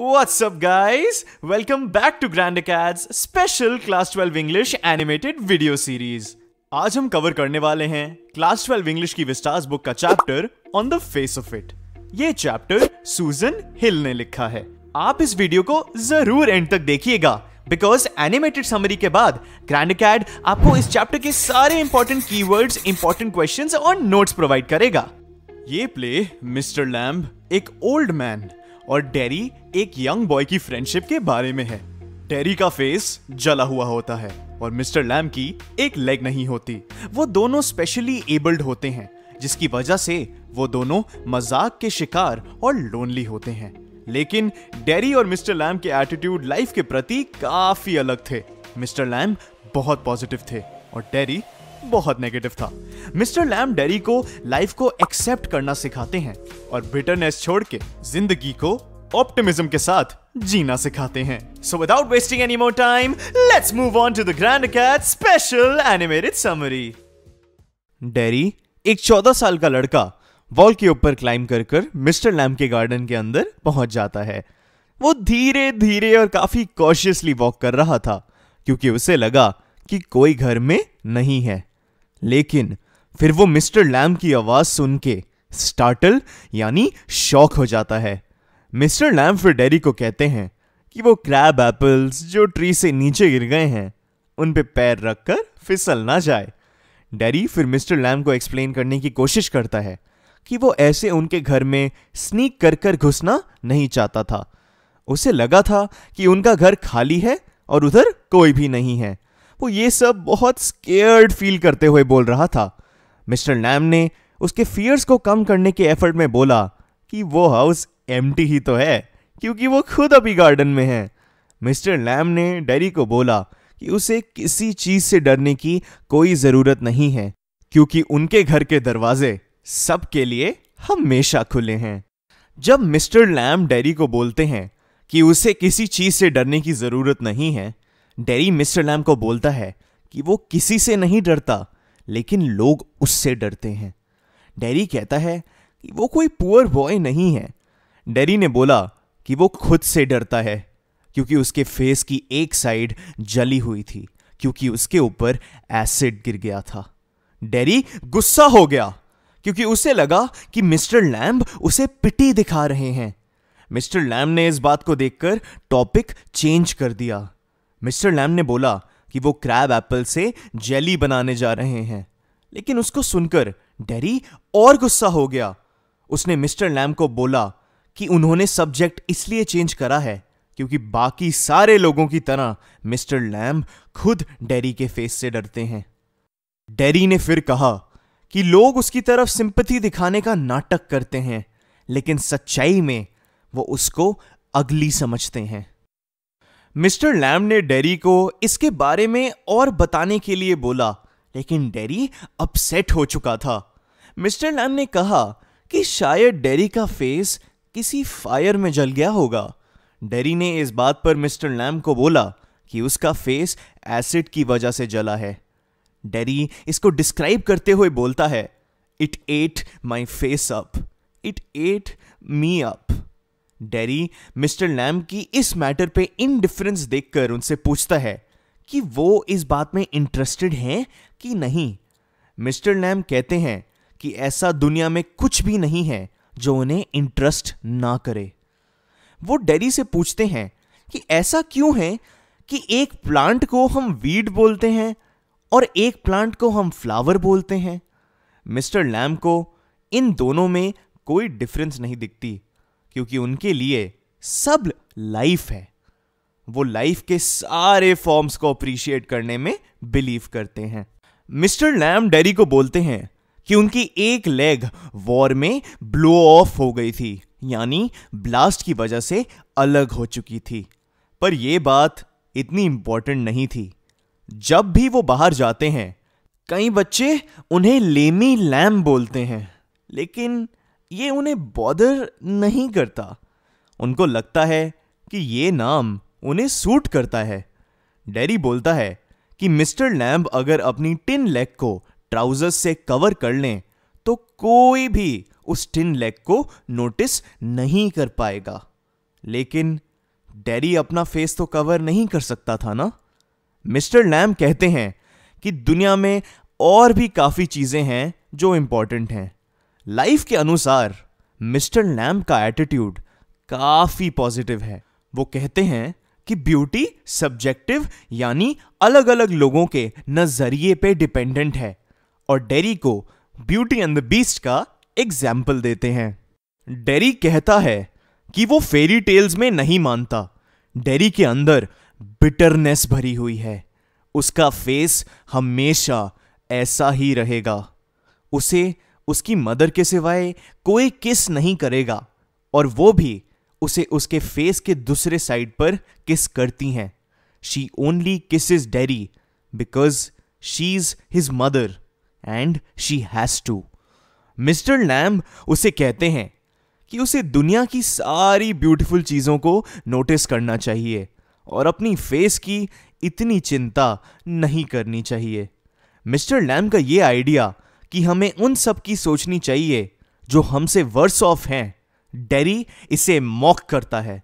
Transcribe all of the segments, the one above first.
What's up guys? Welcome back to Grand Acads special Class 12 English animated video series. आज हम cover करने वाले हैं क्लास 12 इंग्लिश की विस्टार्स बुक का chapter on the face of it ये chapter Susan Hill ने लिखा है आप इस वीडियो को जरूर एंड तक देखिएगा बिकॉज एनिमेटेड समरी के बाद ग्रैंड कैड आपको इस चैप्टर के सारे इंपॉर्टेंट कीवर्ड्स, इंपॉर्टेंट क्वेश्चंस और नोट्स प्रोवाइड करेगा ये प्ले मिस्टर लैम्ब एक ओल्ड मैन और डेरी एक यंग बॉय की फ्रेंडशिप के बारे में है डेरी का फेस जला हुआ होता है और मिस्टर लैम की एक लेग नहीं होती वो दोनों स्पेशली एबल्ड होते हैं जिसकी वजह से वो दोनों मजाक के शिकार और लोनली होते हैं लेकिन डेरी और मिस्टर लैम के एटीट्यूड लाइफ के प्रति काफी अलग थे मिस्टर लैम बहुत पॉजिटिव थे और डेरी बहुत नेगेटिव था मिस्टर लैम डेरी को लाइफ को एक्सेप्ट करना सिखाते हैं और बिटरनेस छोड़ के जिंदगी को ऑप्टिमिज्म के साथ जीना सिखाते हैं so without wasting any more time let's move on to the grand cat special animated summary Derry एक चौदह साल का लड़का वॉल के ऊपर क्लाइम कर कर मिस्टर लैम के गार्डन के अंदर पहुंच जाता है वो धीरे धीरे और काफी कॉशियसली वॉक कर रहा था क्योंकि उसे लगा कि कोई घर में नहीं है लेकिन फिर वो मिस्टर लैम की आवाज सुन के स्टार्टल यानी शॉक हो जाता है मिस्टर लैम फिर डेरी को कहते हैं कि वो क्रैब एप्पल्स जो ट्री से नीचे गिर गए हैं उन पे पैर रखकर फिसल ना जाए डैरी फिर मिस्टर लैम को एक्सप्लेन करने की कोशिश करता है कि वो ऐसे उनके घर में स्नीक कर कर घुसना नहीं चाहता था उसे लगा था कि उनका घर खाली है और उधर कोई भी नहीं है वो ये सब बहुत स्केयर्ड फील करते हुए बोल रहा था मिस्टर लैम ने उसके फियर्स को कम करने के एफर्ट में बोला कि वो हाउस एम ही तो है क्योंकि वो खुद अभी गार्डन में है मिस्टर लैम ने डेरी को बोला कि उसे किसी चीज़ से डरने की कोई ज़रूरत नहीं है क्योंकि उनके घर के दरवाजे सबके लिए हमेशा खुले हैं जब मिस्टर लैम डेरी को बोलते हैं कि उसे किसी चीज़ से डरने की ज़रूरत नहीं है डेरी मिस्टर लैम को बोलता है कि वो किसी से नहीं डरता लेकिन लोग उससे डरते हैं डेरी कहता है कि वो कोई पुअर बॉय नहीं है डेरी ने बोला कि वो खुद से डरता है क्योंकि उसके फेस की एक साइड जली हुई थी क्योंकि उसके ऊपर एसिड गिर गया था डेरी गुस्सा हो गया क्योंकि उसे लगा कि मिस्टर लैम्ब उसे पिटी दिखा रहे हैं मिस्टर लैम्ब ने इस बात को देखकर टॉपिक चेंज कर दिया मिस्टर लैम ने बोला कि वो क्रैब एप्पल से जेली बनाने जा रहे हैं लेकिन उसको सुनकर डेरी और गुस्सा हो गया उसने मिस्टर लैम को बोला कि उन्होंने सब्जेक्ट इसलिए चेंज करा है क्योंकि बाकी सारे लोगों की तरह मिस्टर लैम खुद डेरी के फेस से डरते हैं डेरी ने फिर कहा कि लोग उसकी तरफ सिंपथी दिखाने का नाटक करते हैं लेकिन सच्चाई में वो उसको अगली समझते हैं मिस्टर लैम ने डेरी को इसके बारे में और बताने के लिए बोला लेकिन डेरी अपसेट हो चुका था मिस्टर लैम ने कहा कि शायद डेरी का फेस किसी फायर में जल गया होगा डेरी ने इस बात पर मिस्टर लैम को बोला कि उसका फेस एसिड की वजह से जला है डेरी इसको डिस्क्राइब करते हुए बोलता है it ate my face up it ate me up Derry Mister Lamb की इस मैटर पे इनडिफरेंस देखकर उनसे पूछता है कि वो इस बात में इंटरेस्टेड हैं कि नहीं मिस्टर लैम कहते हैं कि ऐसा दुनिया में कुछ भी नहीं है जो उन्हें इंटरेस्ट ना करे वो डेरी से पूछते हैं कि ऐसा क्यों है कि एक प्लांट को हम वीड बोलते हैं और एक प्लांट को हम फ्लावर बोलते हैं मिस्टर लैम को इन दोनों में कोई डिफरेंस नहीं दिखती क्योंकि उनके लिए सब लाइफ है वो लाइफ के सारे फॉर्म्स को अप्रिशिएट करने में बिलीव करते हैं मिस्टर लैम डेरी को बोलते हैं कि उनकी एक लेग वॉर में ब्लो ऑफ हो गई थी यानी ब्लास्ट की वजह से अलग हो चुकी थी पर यह बात इतनी इंपॉर्टेंट नहीं थी जब भी वो बाहर जाते हैं कई बच्चे उन्हें लेमी लैम बोलते हैं लेकिन ये उन्हें बॉदर नहीं करता उनको लगता है कि ये नाम उन्हें सूट करता है डेरी बोलता है कि मिस्टर लैम्ब अगर अपनी टिन लेग को ट्राउजर्स से कवर कर लें तो कोई भी उस टिन लेग को नोटिस नहीं कर पाएगा लेकिन डैडी अपना फेस तो कवर नहीं कर सकता था ना मिस्टर लैम कहते हैं कि दुनिया में और भी काफ़ी चीज़ें हैं जो इंपॉर्टेंट हैं लाइफ के अनुसार मिस्टर लैम का एटीट्यूड काफ़ी पॉजिटिव है वो कहते हैं कि ब्यूटी सब्जेक्टिव यानी अलग अलग लोगों के नज़रिए पे डिपेंडेंट है और डेरी को ब्यूटी एंड द बीस्ट का एग्जाम्पल देते हैं डेरी कहता है कि वो फेरी टेल्स में नहीं मानता डेरी के अंदर बिटरनेस भरी हुई है उसका फेस हमेशा ऐसा ही रहेगा उसे उसकी मदर के सिवाय कोई किस नहीं करेगा और वो भी उसे उसके फेस के दूसरे साइड पर किस करती हैं she only kisses Derry because she is his mother and she has to Mister Lamb उसे कहते हैं कि उसे दुनिया की सारी ब्यूटीफुल चीज़ों को नोटिस करना चाहिए और अपनी फेस की इतनी चिंता नहीं करनी चाहिए मिस्टर लैम का ये आइडिया कि हमें उन सब की सोचनी चाहिए जो हमसे वर्स ऑफ हैं डेरी इसे मॉक करता है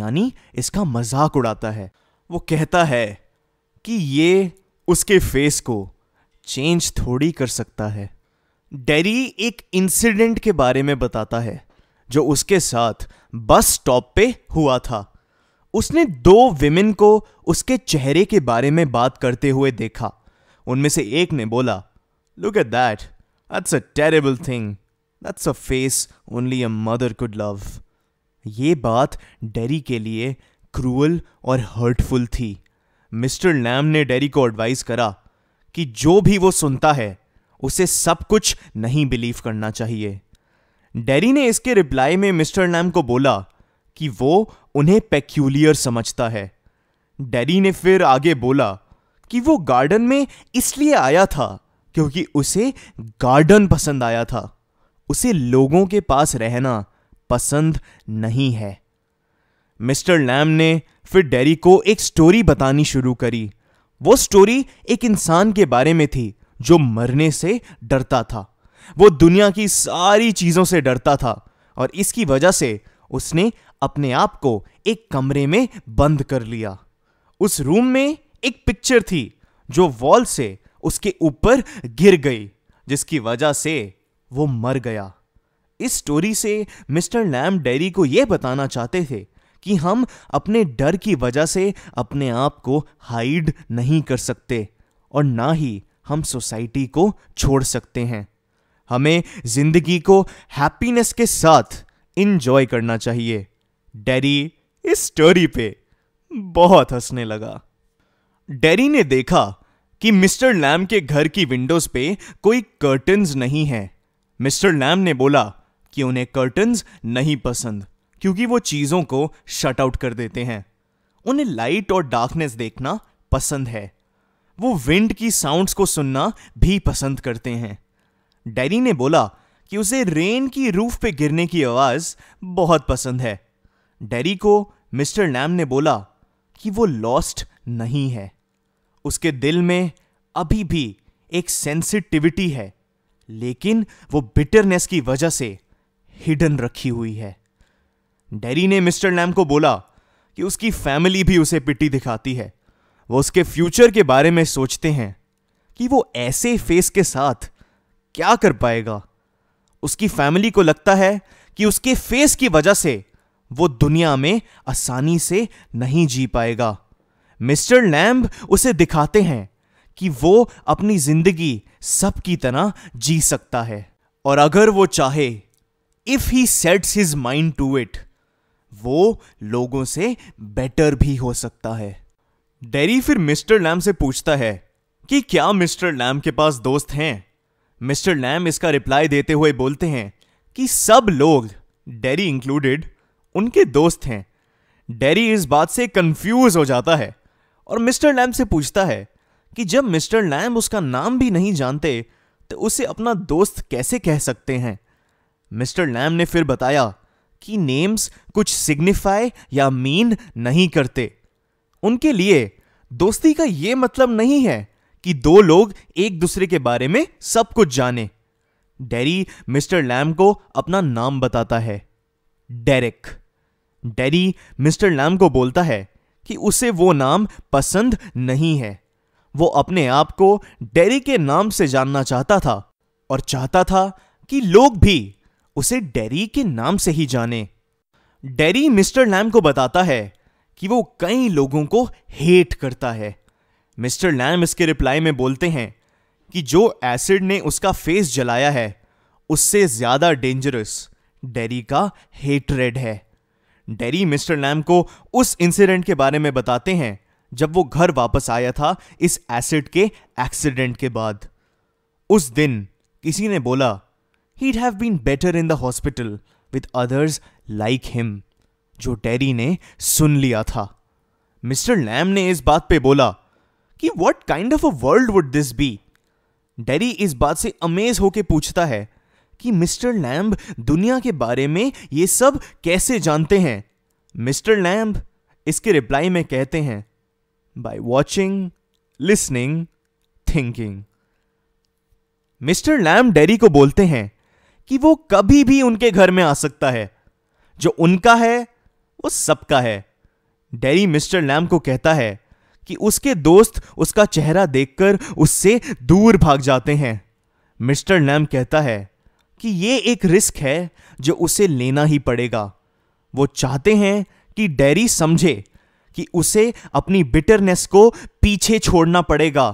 यानी इसका मजाक उड़ाता है वो कहता है कि ये उसके फेस को चेंज थोड़ी कर सकता है डेरी एक इंसिडेंट के बारे में बताता है जो उसके साथ बस स्टॉप पे हुआ था उसने दो विमेन को उसके चेहरे के बारे में बात करते हुए देखा उनमें से एक ने बोला Look at that. That's a terrible thing. That's a face only a mother could love. ये बात डेरी के लिए क्रूअल और हर्टफुल थी मिस्टर लैम ने डेरी को एडवाइस करा कि जो भी वो सुनता है उसे सब कुछ नहीं बिलीव करना चाहिए डेरी ने इसके रिप्लाई में मिस्टर लैम को बोला कि वो उन्हें पेक्यूलियर समझता है डेरी ने फिर आगे बोला कि वो गार्डन में इसलिए आया था क्योंकि उसे गार्डन पसंद आया था उसे लोगों के पास रहना पसंद नहीं है मिस्टर लैम ने फिर डेरी को एक स्टोरी बतानी शुरू करी वो स्टोरी एक इंसान के बारे में थी जो मरने से डरता था वो दुनिया की सारी चीज़ों से डरता था और इसकी वजह से उसने अपने आप को एक कमरे में बंद कर लिया उस रूम में एक पिक्चर थी जो वॉल से उसके ऊपर गिर गई जिसकी वजह से वो मर गया इस स्टोरी से मिस्टर लैम डेरी को यह बताना चाहते थे कि हम अपने डर की वजह से अपने आप को हाइड नहीं कर सकते और ना ही हम सोसाइटी को छोड़ सकते हैं हमें जिंदगी को हैप्पीनेस के साथ इंजॉय करना चाहिए डेरी इस स्टोरी पे बहुत हंसने लगा डेरी ने देखा कि मिस्टर लैम के घर की विंडोज पे कोई कर्टन्स नहीं है मिस्टर लैम ने बोला कि उन्हें कर्टन्स नहीं पसंद क्योंकि वो चीज़ों को शट आउट कर देते हैं उन्हें लाइट और डार्कनेस देखना पसंद है वो विंड की साउंड्स को सुनना भी पसंद करते हैं डैरी ने बोला कि उसे रेन की रूफ पे गिरने की आवाज़ बहुत पसंद है डैरी को मिस्टर लैम ने बोला कि वो लॉस्ट नहीं है उसके दिल में अभी भी एक सेंसिटिविटी है लेकिन वो बिटरनेस की वजह से हिडन रखी हुई है डेरी ने मिस्टर लैम को बोला कि उसकी फैमिली भी उसे पिटी दिखाती है वो उसके फ्यूचर के बारे में सोचते हैं कि वो ऐसे फेस के साथ क्या कर पाएगा उसकी फैमिली को लगता है कि उसके फेस की वजह से वो दुनिया में आसानी से नहीं जी पाएगा मिस्टर लैम्ब उसे दिखाते हैं कि वो अपनी जिंदगी सब की तरह जी सकता है और अगर वो चाहे if he sets his mind to it वो लोगों से बेटर भी हो सकता है डेरी फिर मिस्टर लैम से पूछता है कि क्या मिस्टर लैम के पास दोस्त हैं मिस्टर लैम इसका रिप्लाई देते हुए बोलते हैं कि सब लोग डेरी इंक्लूडेड उनके दोस्त हैं डेरी इस बात से कंफ्यूज हो जाता है और मिस्टर लैम से पूछता है कि जब मिस्टर लैम उसका नाम भी नहीं जानते तो उसे अपना दोस्त कैसे कह सकते हैं मिस्टर लैम ने फिर बताया कि नेम्स कुछ सिग्निफाई या मीन नहीं करते उनके लिए दोस्ती का यह मतलब नहीं है कि दो लोग एक दूसरे के बारे में सब कुछ जाने डेरी मिस्टर लैम को अपना नाम बताता है डेरिक डेरी मिस्टर लैम को बोलता है कि उसे वो नाम पसंद नहीं है वो अपने आप को डेरी के नाम से जानना चाहता था और चाहता था कि लोग भी उसे डेरी के नाम से ही जाने डेरी मिस्टर लैम को बताता है कि वो कई लोगों को हेट करता है मिस्टर लैम इसके रिप्लाई में बोलते हैं कि जो एसिड ने उसका फेस जलाया है उससे ज़्यादा डेंजरस डेरी का हेटरेड है डेरी मिस्टर लैम को उस इंसिडेंट के बारे में बताते हैं जब वो घर वापस आया था इस एसिड के एक्सीडेंट के बाद उस दिन किसी ने बोला he'd have been better in the hospital with others like him जो डेरी ने सुन लिया था मिस्टर लैम ने इस बात पे बोला कि what kind of a world would this be Derry इस बात से अमेज होके पूछता है कि मिस्टर लैम्ब दुनिया के बारे में ये सब कैसे जानते हैं मिस्टर लैम्ब इसके रिप्लाई में कहते हैं by watching listening thinking Mister Lamb Derry को बोलते हैं कि वो कभी भी उनके घर में आ सकता है जो उनका है वो सबका है डेरी मिस्टर लैम को कहता है कि उसके दोस्त उसका चेहरा देखकर उससे दूर भाग जाते हैं मिस्टर लैम कहता है कि ये एक रिस्क है जो उसे लेना ही पड़ेगा वो चाहते हैं कि डेरी समझे कि उसे अपनी बिटरनेस को पीछे छोड़ना पड़ेगा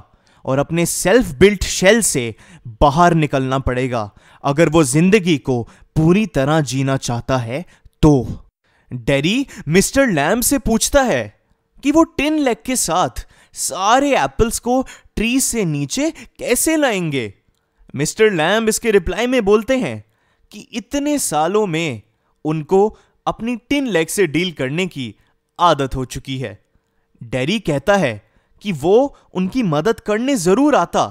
और अपने सेल्फ बिल्ट शेल से बाहर निकलना पड़ेगा अगर वो जिंदगी को पूरी तरह जीना चाहता है तो डेरी मिस्टर लैम से पूछता है कि वो टिन लेग के साथ सारे एप्पल्स को ट्री से नीचे कैसे लाएंगे मिस्टर लैम्ब इसके रिप्लाई में बोलते हैं कि इतने सालों में उनको अपनी टिन लेग से डील करने की आदत हो चुकी है डेरी कहता है कि वो उनकी मदद करने जरूर आता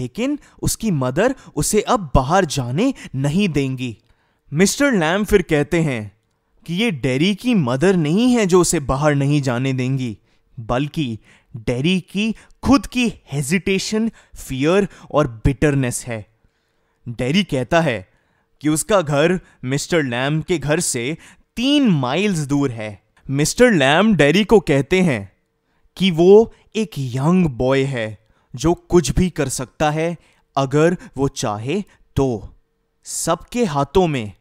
लेकिन उसकी मदर उसे अब बाहर जाने नहीं देंगी मिस्टर लैम फिर कहते हैं कि ये डेरी की मदर नहीं है जो उसे बाहर नहीं जाने देंगी बल्कि डेरी की खुद की हेजिटेशन फियर और बिटरनेस है डेरी कहता है कि उसका घर मिस्टर लैम के घर से तीन माइल्स दूर है मिस्टर लैम डेरी को कहते हैं कि वो एक यंग बॉय है जो कुछ भी कर सकता है अगर वो चाहे तो सबके हाथों में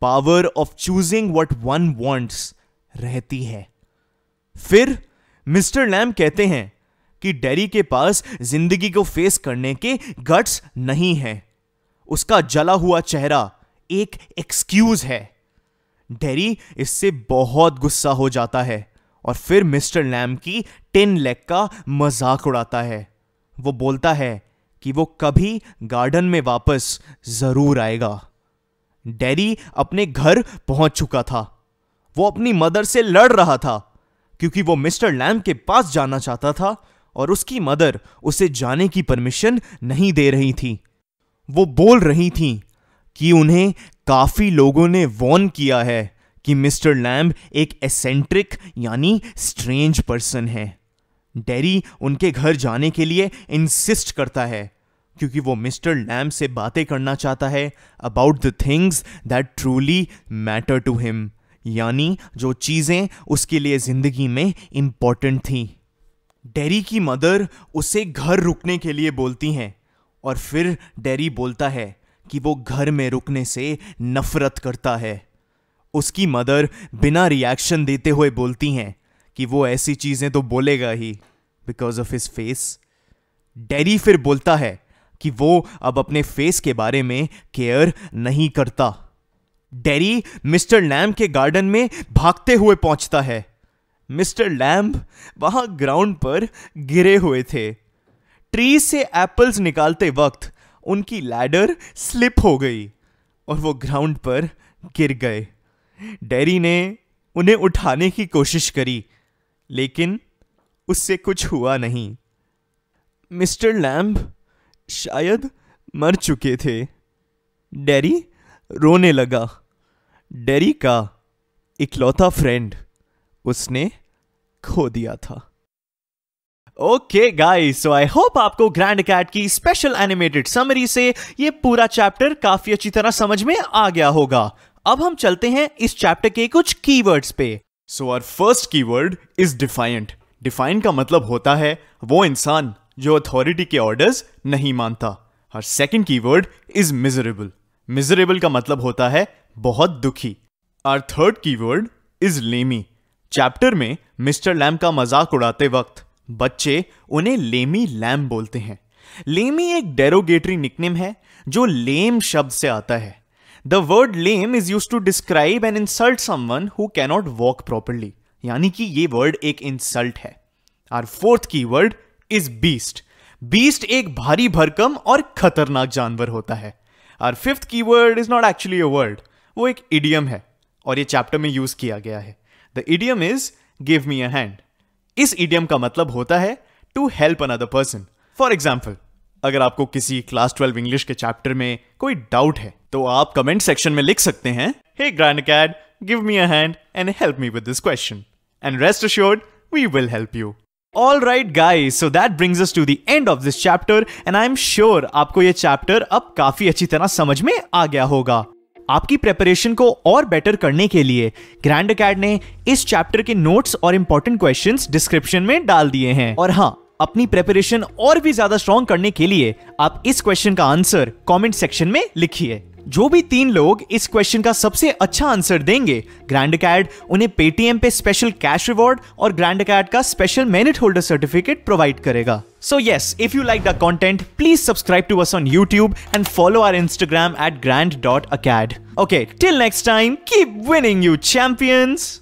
power of choosing what one wants रहती है फिर मिस्टर लैम कहते हैं कि डेरी के पास जिंदगी को फेस करने के गट्स नहीं हैं उसका जला हुआ चेहरा एक एक्सक्यूज है डेरी इससे बहुत गुस्सा हो जाता है और फिर मिस्टर लैम की टिन लेग का मजाक उड़ाता है वो बोलता है कि वो कभी गार्डन में वापस ज़रूर आएगा डेरी अपने घर पहुंच चुका था वो अपनी मदर से लड़ रहा था क्योंकि वो मिस्टर लैम के पास जाना चाहता था और उसकी मदर उसे जाने की परमिशन नहीं दे रही थी वो बोल रही थी कि उन्हें काफ़ी लोगों ने वॉर्न किया है कि मिस्टर लैम्ब एक एसेंट्रिक यानी स्ट्रेंज पर्सन है डेरी उनके घर जाने के लिए इंसिस्ट करता है क्योंकि वो मिस्टर लैम्ब से बातें करना चाहता है about the things that truly matter to him यानी जो चीज़ें उसके लिए ज़िंदगी में इम्पॉर्टेंट थी डेरी की मदर उसे घर रुकने के लिए बोलती हैं और फिर डेरी बोलता है कि वो घर में रुकने से नफ़रत करता है उसकी मदर बिना रिएक्शन देते हुए बोलती हैं कि वो ऐसी चीज़ें तो बोलेगा ही because of his face Derry फिर बोलता है कि वो अब अपने फेस के बारे में केयर नहीं करता डेरी मिस्टर लैम्ब के गार्डन में भागते हुए पहुंचता है मिस्टर लैम्ब वहां ग्राउंड पर गिरे हुए थे ट्री से एप्पल्स निकालते वक्त उनकी लैडर स्लिप हो गई और वो ग्राउंड पर गिर गए डेरी ने उन्हें उठाने की कोशिश करी लेकिन उससे कुछ हुआ नहीं मिस्टर लैम्ब शायद मर चुके थे डेरी रोने लगा डेरी का इकलौता फ्रेंड उसने खो दिया था okay guys so I hope आपको ग्रैंड कैट की स्पेशल एनिमेटेड समरी से ये पूरा चैप्टर काफी अच्छी तरह समझ में आ गया होगा अब हम चलते हैं इस चैप्टर के कुछ कीवर्ड्स पे so our first keyword is defiant defiant का मतलब होता है वो इंसान जो अथॉरिटी के ऑर्डर्स नहीं मानता और second keyword is miserable miserable का मतलब होता है बहुत दुखी our third keyword is lame chapter में मिस्टर लैम का मजाक उड़ाते वक्त बच्चे उन्हें लेमी लैम बोलते हैं लेमी एक डेरोगेटरी निकनेम है जो लेम शब्द से आता है the word lame is use to describe and insult someone who cannot walk properly यानी कि ये वर्ड एक इंसल्ट है our fourth key word is beast beast एक भारी भरकम और खतरनाक जानवर होता है our fifth key word is not actually a word वो एक इडियम है और ये चैप्टर में यूज किया गया है the idiom is give me a hand इस इडियम का मतलब होता है to help another person for example अगर आपको किसी क्लास ट्वेल्व इंग्लिश के चैप्टर में कोई डाउट है तो आप कमेंट सेक्शन में लिख सकते हैं hey Grand Acad give me a hand and help me with this question and rest assured we will help you Alright guys, so that brings us to the end of this chapter and I am sure आपको ये chapter अब काफी अच्छी तरह समझ में आ गया होगा आपकी प्रेपरेशन को और बेटर करने के लिए ग्रैंड अकेड ने इस चैप्टर के नोट्स और इंपॉर्टेंट क्वेश्चंस डिस्क्रिप्शन में डाल दिए हैं और हाँ अपनी प्रेपरेशन और भी ज्यादा स्ट्रॉन्ग करने के लिए आप इस क्वेश्चन का आंसर कमेंट सेक्शन में लिखिए जो भी तीन लोग इस क्वेश्चन का सबसे अच्छा आंसर देंगे ग्रैंड अकैड उन्हें पेटीएम पे स्पेशल कैश रिवॉर्ड और ग्रैंड अकैड का special merit holder certificate provide करेगा so yes if you like the content please subscribe to us on YouTube and follow our Instagram at Grand dot Acad okay till next time keep winning you champions